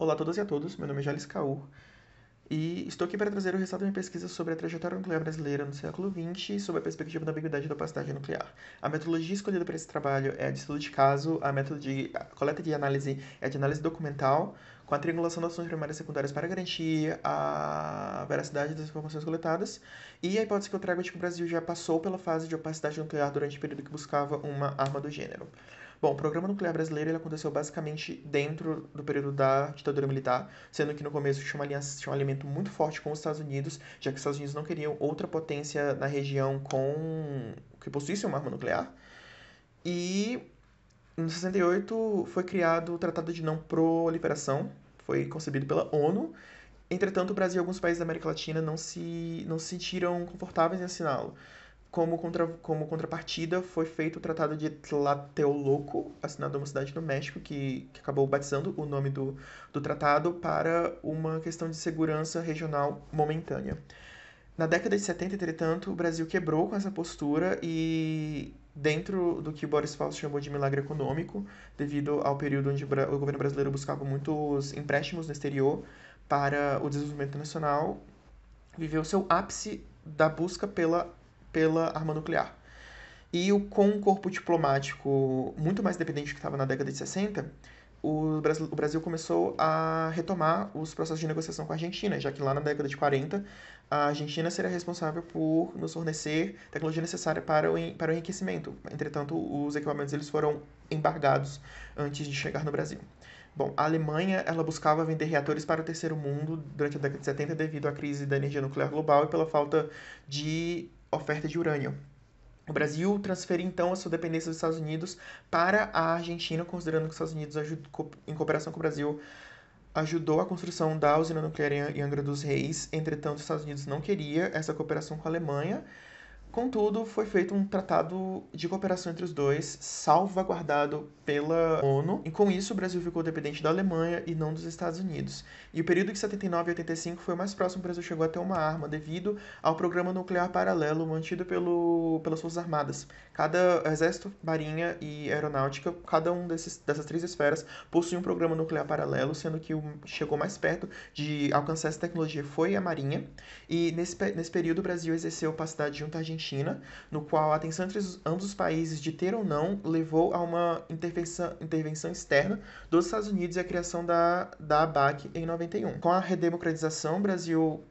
Olá a todas e a todos, meu nome é Jales Caú e estou aqui para trazer o resultado de minha pesquisa sobre a trajetória nuclear brasileira no século XX sob a perspectiva da ambiguidade da opacidade nuclear. A metodologia escolhida para esse trabalho é a de estudo de caso, a método de a coleta de análise é de análise documental, com a triangulação das ações primárias e secundárias para garantir a veracidade das informações coletadas. E a hipótese que eu trago é de que o Brasil já passou pela fase de opacidade nuclear durante o período que buscava uma arma do gênero. Bom, o programa nuclear brasileiro ele aconteceu basicamente dentro do período da ditadura militar, sendo que no começo tinha, uma aliança, tinha um alimento muito forte com os Estados Unidos, já que os Estados Unidos não queriam outra potência na região com que possuísse uma arma nuclear. E em 68 foi criado o Tratado de Não Proliferação, foi concebido pela ONU. Entretanto, o Brasil e alguns países da América Latina não se, não se sentiram confortáveis em assiná-lo. Como, contra, como contrapartida, foi feito o Tratado de Tlatelolco, assinado uma cidade do México, que, que acabou batizando o nome do, do tratado para uma questão de segurança regional momentânea. Na década de 70, entretanto, o Brasil quebrou com essa postura e, dentro do que Boris Fausto chamou de milagre econômico, devido ao período onde o governo brasileiro buscava muitos empréstimos no exterior para o desenvolvimento nacional, viveu seu ápice da busca pela pela arma nuclear. E o, com um corpo diplomático muito mais dependente que estava na década de 60, o Brasil, o Brasil começou a retomar os processos de negociação com a Argentina, já que lá na década de 40 a Argentina seria responsável por nos fornecer tecnologia necessária para o, para o enriquecimento. Entretanto, os equipamentos eles foram embargados antes de chegar no Brasil. Bom, a Alemanha ela buscava vender reatores para o terceiro mundo durante a década de 70 devido à crise da energia nuclear global e pela falta de oferta de urânio. O Brasil transferiu então a sua dependência dos Estados Unidos para a Argentina, considerando que os Estados Unidos, em cooperação com o Brasil, ajudou a construção da usina nuclear em Angra dos Reis. Entretanto, os Estados Unidos não queria essa cooperação com a Alemanha Contudo, foi feito um tratado de cooperação entre os dois, salvaguardado pela ONU, e com isso o Brasil ficou dependente da Alemanha e não dos Estados Unidos. E o período de 79 a 85 foi o mais próximo que o Brasil chegou a ter uma arma, devido ao programa nuclear paralelo mantido pelo, pelas Forças Armadas. Cada exército, marinha e aeronáutica, cada um desses, dessas três esferas possui um programa nuclear paralelo, sendo que o chegou mais perto de alcançar essa tecnologia foi a marinha. E nesse, nesse período o Brasil exerceu a capacidade de à Argentina Argentina, no qual a atenção entre os, ambos os países de ter ou não levou a uma intervenção, intervenção externa dos Estados Unidos e a criação da, da ABAC em 91. Com a redemocratização, o Brasil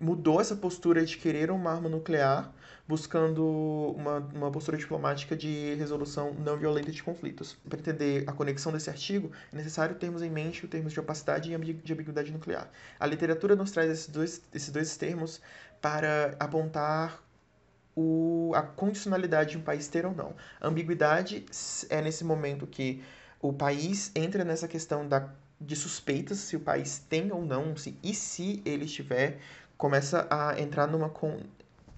mudou essa postura de querer uma arma nuclear, buscando uma, uma postura diplomática de resolução não violenta de conflitos. Para entender a conexão desse artigo, é necessário termos em mente o termos de opacidade e de ambiguidade nuclear. A literatura nos traz esses dois, esses dois termos para apontar o, a condicionalidade de um país ter ou não. A ambiguidade é nesse momento que o país entra nessa questão da, de suspeitas, se o país tem ou não, se, e se ele tiver começa a entrar numa. Con,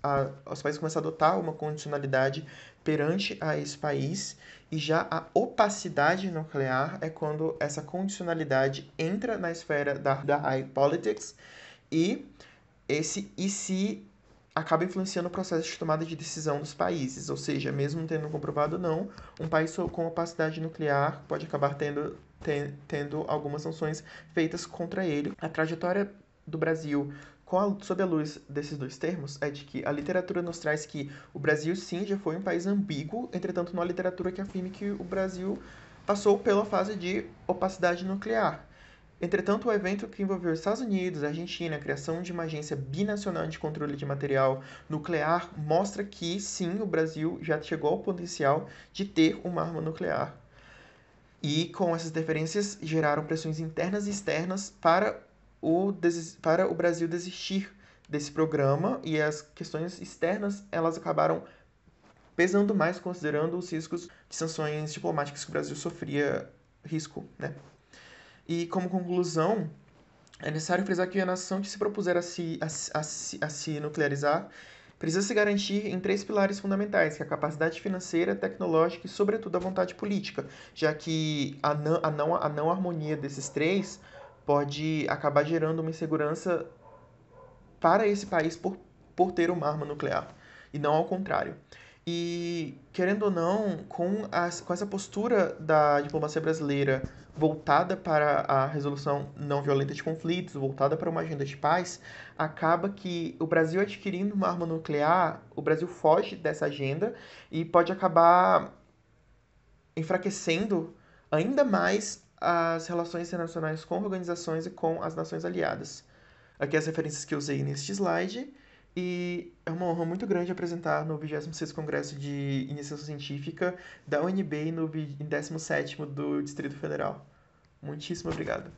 a, os países começam a adotar uma condicionalidade perante a esse país, e já a opacidade nuclear é quando essa condicionalidade entra na esfera da, da high politics e esse e se acaba influenciando o processo de tomada de decisão dos países, ou seja, mesmo tendo comprovado não, um país com opacidade nuclear pode acabar tendo, ten, tendo algumas sanções feitas contra ele. A trajetória do Brasil a, sob a luz desses dois termos é de que a literatura nos traz que o Brasil sim já foi um país ambíguo, entretanto não há literatura que afirme que o Brasil passou pela fase de opacidade nuclear. Entretanto, o evento que envolveu os Estados Unidos, a Argentina, a criação de uma agência binacional de controle de material nuclear mostra que, sim, o Brasil já chegou ao potencial de ter uma arma nuclear. E com essas diferenças geraram pressões internas e externas para o, para o Brasil desistir desse programa e as questões externas elas acabaram pesando mais considerando os riscos de sanções diplomáticas que o Brasil sofria risco, né? E como conclusão, é necessário frisar que a nação que se propuser a se, a, a, a se nuclearizar precisa se garantir em três pilares fundamentais, que é a capacidade financeira, tecnológica e, sobretudo, a vontade política, já que a não, a não, a não harmonia desses três pode acabar gerando uma insegurança para esse país por, por ter uma arma nuclear, e não ao contrário. E, querendo ou não, com, as, com essa postura da diplomacia brasileira voltada para a resolução não violenta de conflitos, voltada para uma agenda de paz, acaba que o Brasil adquirindo uma arma nuclear, o Brasil foge dessa agenda e pode acabar enfraquecendo ainda mais as relações internacionais com organizações e com as nações aliadas. Aqui as referências que eu usei neste slide. E é uma honra muito grande apresentar no 26 Congresso de Iniciação Científica da UNB no 17 do Distrito Federal. Muitíssimo obrigado.